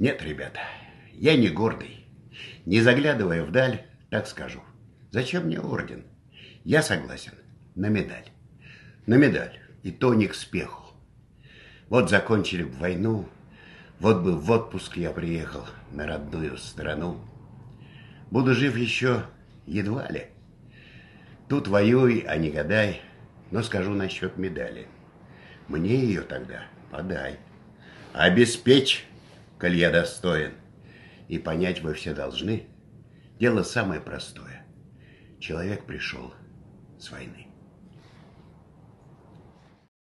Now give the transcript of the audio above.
Нет, ребята, я не гордый. Не заглядывая вдаль, так скажу. Зачем мне орден? Я согласен. На медаль. На медаль. И то не к спеху. Вот закончили бы войну, вот бы в отпуск я приехал на родную страну. Буду жив еще едва ли. Тут воюй, а не гадай, но скажу насчет медали. Мне ее тогда подай. Обеспечь коль я достоин. И понять вы все должны. Дело самое простое. Человек пришел с войны.